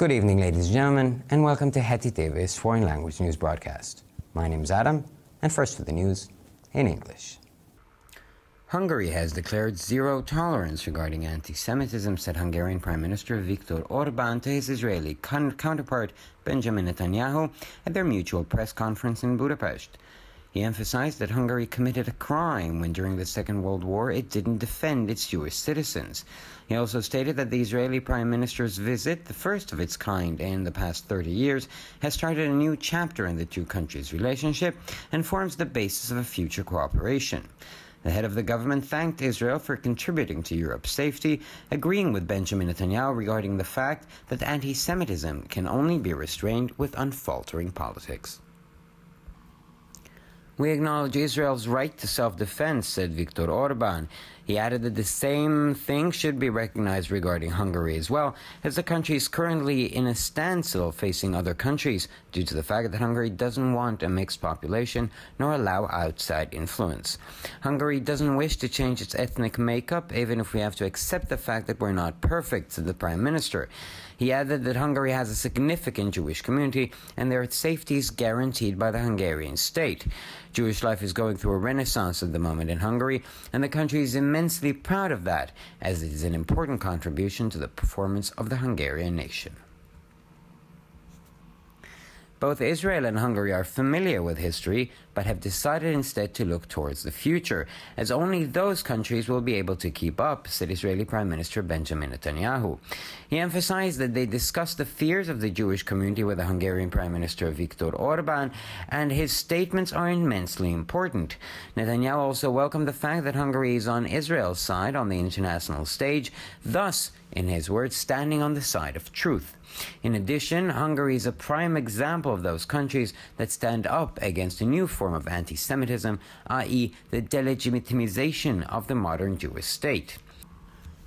Good evening, ladies and gentlemen, and welcome to Heti TV's Foreign Language News Broadcast. My name is Adam, and first for the news in English. Hungary has declared zero tolerance regarding anti Semitism, said Hungarian Prime Minister Viktor Orban to his Israeli counterpart Benjamin Netanyahu at their mutual press conference in Budapest. He emphasized that Hungary committed a crime when, during the Second World War, it didn't defend its Jewish citizens. He also stated that the Israeli Prime Minister's visit, the first of its kind in the past 30 years, has started a new chapter in the two countries' relationship and forms the basis of a future cooperation. The head of the government thanked Israel for contributing to Europe's safety, agreeing with Benjamin Netanyahu regarding the fact that anti Semitism can only be restrained with unfaltering politics. We acknowledge Israel's right to self defense, said Viktor Orban. He added that the same thing should be recognized regarding Hungary as well, as the country is currently in a standstill facing other countries due to the fact that Hungary doesn't want a mixed population nor allow outside influence. Hungary doesn't wish to change its ethnic makeup, even if we have to accept the fact that we're not perfect, said the Prime Minister. He added that Hungary has a significant Jewish community and their safety is guaranteed by the Hungarian state. Jewish life is going through a renaissance at the moment in Hungary, and the country is immensely proud of that, as it is an important contribution to the performance of the Hungarian nation. Both Israel and Hungary are familiar with history, but have decided instead to look towards the future, as only those countries will be able to keep up, said Israeli Prime Minister Benjamin Netanyahu. He emphasized that they discussed the fears of the Jewish community with the Hungarian Prime Minister Viktor Orban, and his statements are immensely important. Netanyahu also welcomed the fact that Hungary is on Israel's side on the international stage, thus, in his words, standing on the side of truth. In addition, Hungary is a prime example of those countries that stand up against a new form of anti Semitism, i.e., the delegitimization of the modern Jewish state.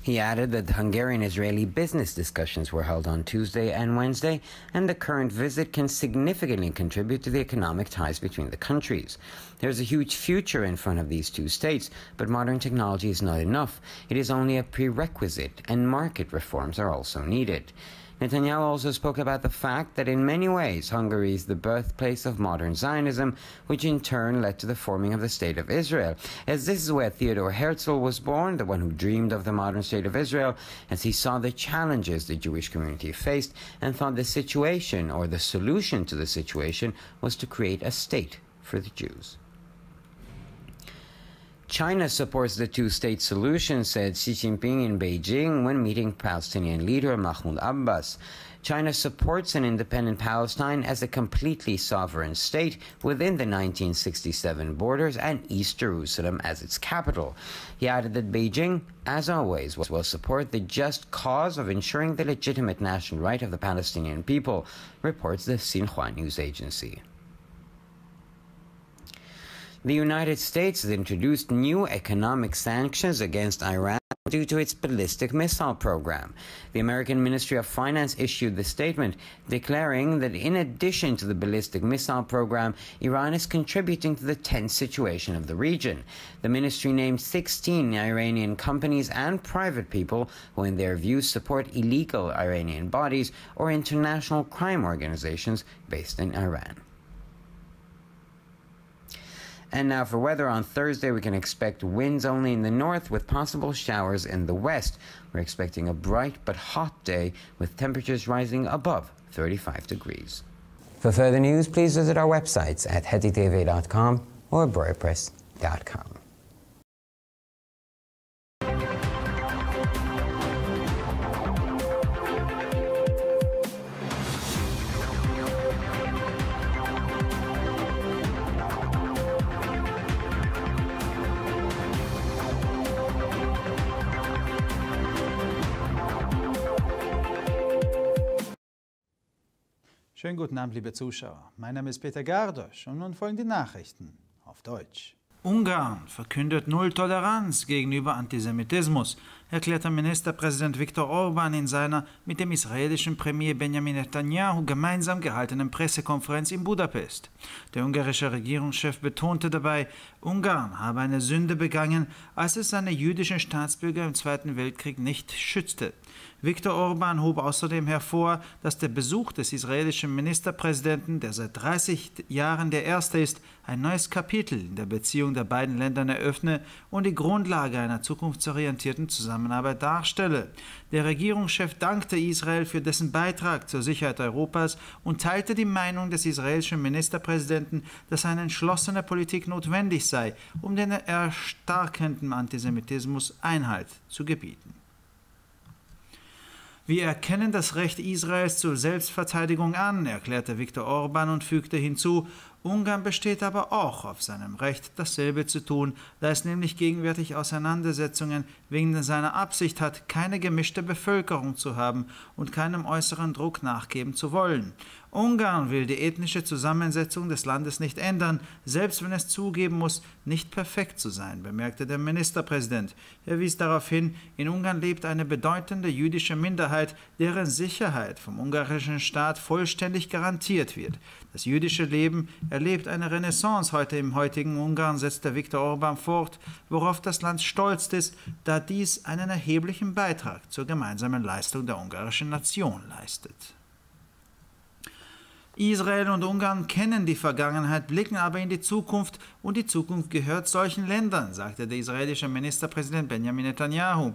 He added that Hungarian Israeli business discussions were held on Tuesday and Wednesday, and the current visit can significantly contribute to the economic ties between the countries. There's a huge future in front of these two states, but modern technology is not enough. It is only a prerequisite, and market reforms are also needed. Netanyahu also spoke about the fact that in many ways Hungary is the birthplace of modern Zionism, which in turn led to the forming of the State of Israel, as this is where Theodore Herzl was born, the one who dreamed of the modern State of Israel, as he saw the challenges the Jewish community faced and thought the situation or the solution to the situation was to create a state for the Jews. China supports the two state solution, said Xi Jinping in Beijing when meeting Palestinian leader Mahmoud Abbas. China supports an independent Palestine as a completely sovereign state within the 1967 borders and East Jerusalem as its capital. He added that Beijing, as always, will support the just cause of ensuring the legitimate national right of the Palestinian people, reports the Xinhua news agency. The United States has introduced new economic sanctions against Iran due to its ballistic missile program. The American Ministry of Finance issued the statement declaring that in addition to the ballistic missile program, Iran is contributing to the tense situation of the region. The ministry named 16 Iranian companies and private people who in their view support illegal Iranian bodies or international crime organizations based in Iran. And now for weather on Thursday, we can expect winds only in the north with possible showers in the west. We're expecting a bright but hot day with temperatures rising above 35 degrees. For further news, please visit our websites at hetitv.com or briarpress.com. Schönen guten Abend, liebe Zuschauer. Mein Name ist Peter Gardosch und nun folgen die Nachrichten auf Deutsch. Ungarn verkündet Null Toleranz gegenüber Antisemitismus erklärte Ministerpräsident Viktor Orban in seiner mit dem israelischen Premier Benjamin Netanyahu gemeinsam gehaltenen Pressekonferenz in Budapest. Der ungarische Regierungschef betonte dabei, Ungarn habe eine Sünde begangen, als es seine jüdischen Staatsbürger im Zweiten Weltkrieg nicht schützte. Viktor Orban hob außerdem hervor, dass der Besuch des israelischen Ministerpräsidenten, der seit 30 Jahren der erste ist, ein neues Kapitel in der Beziehung der beiden Länder eröffne und die Grundlage einer zukunftsorientierten Zusammenarbeit Zusammenarbeit darstelle. Der Regierungschef dankte Israel für dessen Beitrag zur Sicherheit Europas und teilte die Meinung des israelischen Ministerpräsidenten, dass eine entschlossene Politik notwendig sei, um den erstarkenden Antisemitismus Einhalt zu gebieten. Wir erkennen das Recht Israels zur Selbstverteidigung an, erklärte Viktor Orban und fügte hinzu, Ungarn besteht aber auch auf seinem Recht, dasselbe zu tun, da es nämlich gegenwärtig Auseinandersetzungen wegen seiner Absicht hat, keine gemischte Bevölkerung zu haben und keinem äußeren Druck nachgeben zu wollen. Ungarn will die ethnische Zusammensetzung des Landes nicht ändern, selbst wenn es zugeben muss, nicht perfekt zu sein, bemerkte der Ministerpräsident. Er wies darauf hin, in Ungarn lebt eine bedeutende jüdische Minderheit, deren Sicherheit vom ungarischen Staat vollständig garantiert wird. Das jüdische Leben erlebt eine Renaissance heute im heutigen Ungarn, setzte Viktor Orban fort, worauf das Land stolz ist, da dies einen erheblichen Beitrag zur gemeinsamen Leistung der ungarischen Nation leistet. Israel und Ungarn kennen die Vergangenheit, blicken aber in die Zukunft und die Zukunft gehört solchen Ländern, sagte der israelische Ministerpräsident Benjamin Netanyahu.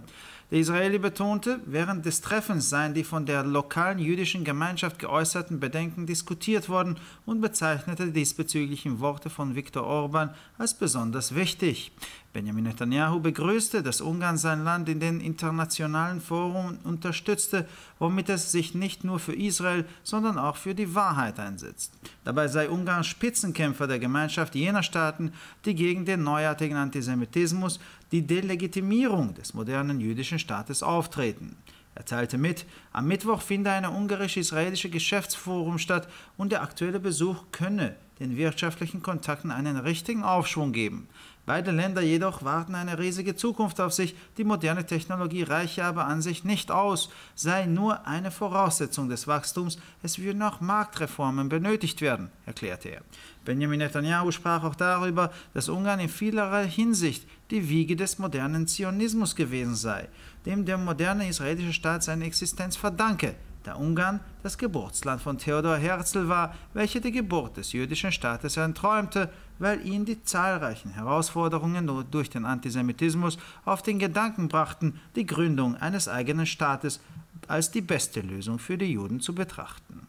Der Israeli betonte, während des Treffens seien die von der lokalen jüdischen Gemeinschaft geäußerten Bedenken diskutiert worden und bezeichnete diesbezüglichen Worte von Viktor Orban als besonders wichtig. Benjamin Netanyahu begrüßte, dass Ungarn sein Land in den internationalen Foren unterstützte, womit es sich nicht nur für Israel, sondern auch für die Wahrheit einsetzt. Dabei sei Ungarn Spitzenkämpfer der Gemeinschaft jener Staaten, die gegen den neuartigen Antisemitismus, die Delegitimierung des modernen jüdischen Staates auftreten. Er teilte mit, am Mittwoch finde eine ungarisch-israelische Geschäftsforum statt und der aktuelle Besuch könne den wirtschaftlichen Kontakten einen richtigen Aufschwung geben. Beide Länder jedoch warten eine riesige Zukunft auf sich. Die moderne Technologie reiche aber an sich nicht aus, sei nur eine Voraussetzung des Wachstums. Es würden auch Marktreformen benötigt werden, erklärte er. Benjamin Netanyahu sprach auch darüber, dass Ungarn in vielerlei Hinsicht die Wiege des modernen Zionismus gewesen sei, dem der moderne israelische Staat seine Existenz verdanke da Ungarn das Geburtsland von Theodor Herzl war, welcher die Geburt des jüdischen Staates enträumte, weil ihn die zahlreichen Herausforderungen durch den Antisemitismus auf den Gedanken brachten, die Gründung eines eigenen Staates als die beste Lösung für die Juden zu betrachten.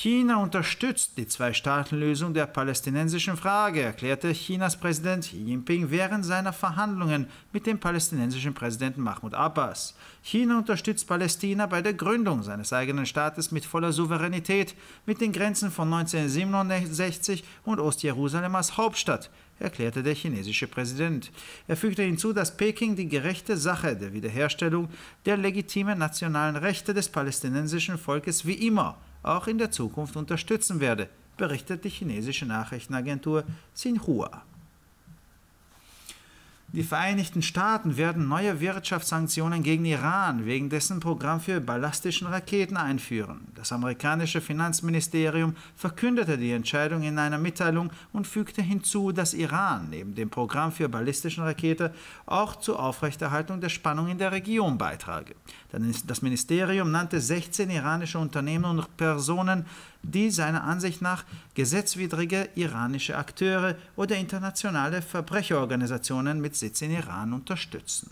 China unterstützt die Zwei-Staaten-Lösung der palästinensischen Frage, erklärte Chinas Präsident Xi Jinping während seiner Verhandlungen mit dem palästinensischen Präsidenten Mahmoud Abbas. China unterstützt Palästina bei der Gründung seines eigenen Staates mit voller Souveränität, mit den Grenzen von 1967 und Ostjerusalem als Hauptstadt, erklärte der chinesische Präsident. Er fügte hinzu, dass Peking die gerechte Sache der Wiederherstellung der legitimen nationalen Rechte des palästinensischen Volkes wie immer auch in der Zukunft unterstützen werde, berichtet die chinesische Nachrichtenagentur Xinhua. Die Vereinigten Staaten werden neue Wirtschaftssanktionen gegen Iran wegen dessen Programm für ballastischen Raketen einführen. Das amerikanische Finanzministerium verkündete die Entscheidung in einer Mitteilung und fügte hinzu, dass Iran neben dem Programm für ballastischen Raketen auch zur Aufrechterhaltung der Spannung in der Region beitrage. Das Ministerium nannte 16 iranische Unternehmen und Personen, die seiner Ansicht nach gesetzwidrige iranische Akteure oder internationale Verbrecherorganisationen mit Sitz in Iran unterstützen.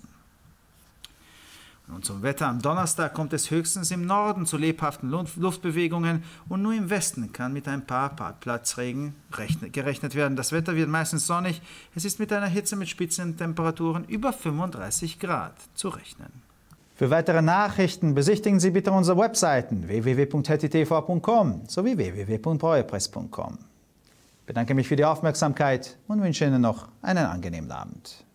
Und zum Wetter am Donnerstag kommt es höchstens im Norden zu lebhaften Luftbewegungen und nur im Westen kann mit ein paar Parkplatzregen gerechnet werden. Das Wetter wird meistens sonnig. Es ist mit einer Hitze mit Spitzentemperaturen über 35 Grad zu rechnen. Für weitere Nachrichten besichtigen Sie bitte unsere Webseiten www.hetitv.com sowie www.breuepress.com. Ich bedanke mich für die Aufmerksamkeit und wünsche Ihnen noch einen angenehmen Abend.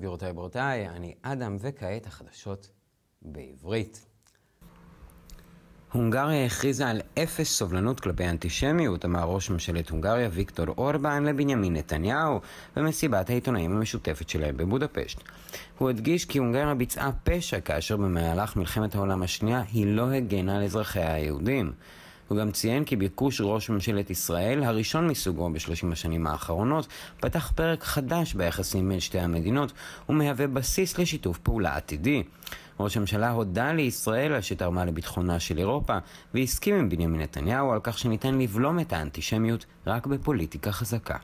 גבירותיי וברותיי, אני אדם, וכעת החדשות בעברית. הונגריה הכריזה על אפס סובלנות כלפי אנטישמיות, אמר ראש ממשלת הונגריה ויקטור אורבן לבנימין נתניהו במסיבת העיתונאים המשותפת שלהם בבודפשט. הוא הדגיש כי הונגריה ביצעה פשע כאשר במהלך מלחמת העולם השנייה היא לא הגנה על אזרחיה היהודים. הוא גם ציין כי ביקוש ראש ממשלת ישראל, הראשון מסוגו בשלושים השנים האחרונות, פתח פרק חדש ביחסים בין שתי המדינות ומהווה בסיס לשיתוף פעולה עתידי. ראש הממשלה הודה לישראל על שתרמה לביטחונה של אירופה והסכים עם בנימין נתניהו על כך שניתן לבלום את האנטישמיות רק בפוליטיקה חזקה.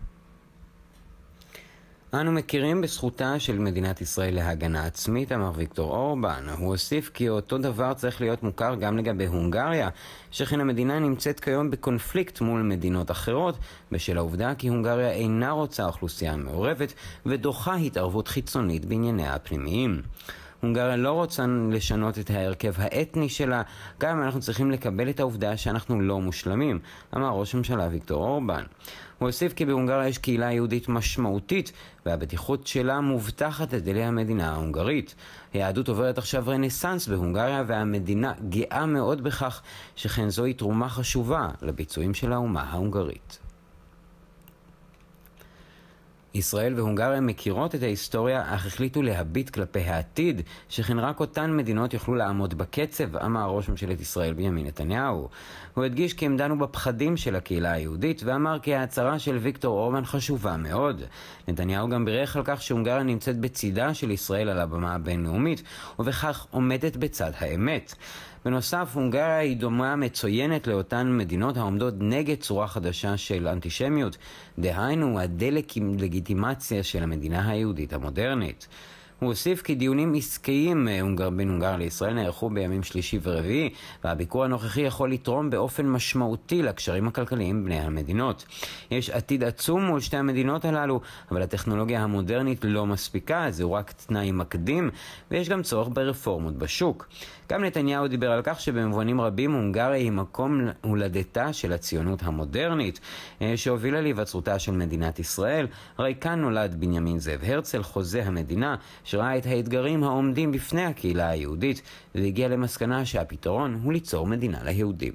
אנו מכירים בזכותה של מדינת ישראל להגנה עצמית, אמר ויקטור אורבן. הוא הוסיף כי אותו דבר צריך להיות מוכר גם לגבי הונגריה, שכן המדינה נמצאת כיום בקונפליקט מול מדינות אחרות, בשל העובדה כי הונגריה אינה רוצה אוכלוסייה מעורבת, ודוחה התערבות חיצונית בענייניה הפנימיים. הונגריה לא רוצה לשנות את ההרכב האתני שלה, גם אנחנו צריכים לקבל את העובדה שאנחנו לא מושלמים, אמר ראש הממשלה ויקטור אורבן. הוא הוסיף כי בהונגריה יש קהילה יהודית משמעותית, והבטיחות שלה מובטחת על ידי המדינה ההונגרית. היהדות עוברת עכשיו רנסאנס בהונגריה, והמדינה גאה מאוד בכך, שכן זוהי תרומה חשובה לביצועים של האומה ההונגרית. ישראל והונגריה מכירות את ההיסטוריה, אך החליטו להביט כלפי העתיד, שכן רק אותן מדינות יוכלו לעמוד בקצב, אמר ראש ממשלת ישראל בנימין נתניהו. הוא הדגיש כי עמדנו בפחדים של הקהילה היהודית, ואמר כי ההצהרה של ויקטור אורבן חשובה מאוד. נתניהו גם בירך על כך שהונגריה נמצאת בצידה של ישראל על הבמה הבינלאומית, ובכך עומדת בצד האמת. בנוסף, הונגריה היא דומה מצוינת לאותן מדינות העומדות נגד צורה חדשה של אנטישמיות, דהיינו הדה-לגיטימציה של המדינה היהודית המודרנית. הוא הוסיף כי דיונים עסקיים אה, בין הונגריה לישראל נערכו בימים שלישי ורביעי, והביקור הנוכחי יכול לתרום באופן משמעותי לקשרים הכלכליים בני המדינות. יש עתיד עצום מול שתי המדינות הללו, אבל הטכנולוגיה המודרנית לא מספיקה, זהו רק תנאי מקדים, ויש גם צורך ברפורמות בשוק. גם נתניהו דיבר על כך שבמובנים רבים הונגריה היא מקום הולדתה של הציונות המודרנית, אה, שהובילה להיווצרותה של מדינת ישראל. הרי כאן נולד בנימין זאב הרצל, חוזה המדינה, שראה את האתגרים העומדים בפני הקהילה היהודית, והגיע למסקנה שהפתרון הוא ליצור מדינה ליהודים.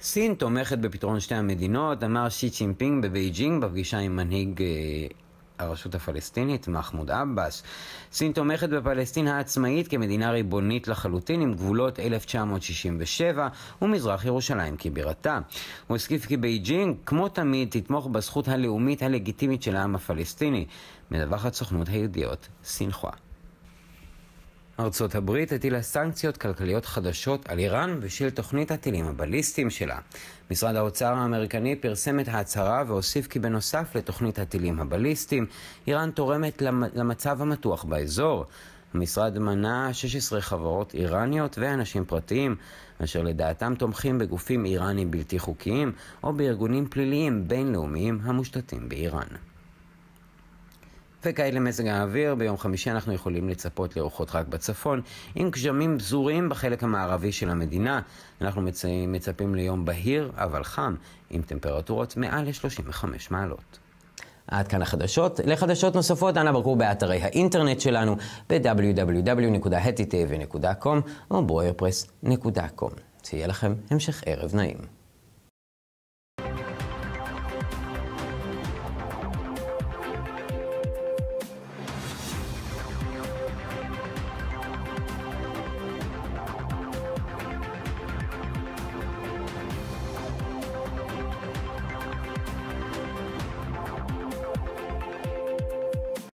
סין תומכת בפתרון שתי המדינות, אמר שי צ'ינפינג בבייג'ינג בפגישה עם מנהיג אה, הרשות הפלסטינית, מחמוד עבאס. סין תומכת בפלסטין העצמאית כמדינה ריבונית לחלוטין עם גבולות 1967 ומזרח ירושלים כבירתה. הוא הסכיף כי בייג'ינג, כמו תמיד, תתמוך בזכות הלאומית הלגיטימית של העם הפלסטיני, מדווחת סוכנות הידיעות סינכואה. ארצות הברית הטילה סנקציות כלכליות חדשות על איראן בשל תוכנית הטילים הבליסטיים שלה. משרד האוצר האמריקני פרסם את ההצהרה והוסיף כי בנוסף לתוכנית הטילים הבליסטיים, איראן תורמת למצב המתוח באזור. המשרד מנה 16 חברות איראניות ואנשים פרטיים, אשר לדעתם תומכים בגופים איראניים בלתי חוקיים או בארגונים פליליים בינלאומיים המושתתים באיראן. וכעת למזג האוויר, ביום חמישי אנחנו יכולים לצפות לרוחות רק בצפון, עם גשמים פזורים בחלק המערבי של המדינה. אנחנו מצפים, מצפים ליום בהיר, אבל חם, עם טמפרטורות מעל ל-35 מעלות. עד כאן החדשות. לחדשות נוספות, אנא ברקו באתרי האינטרנט שלנו ב-www.htv.com או בוירפרס.com. שיהיה לכם המשך ערב נעים.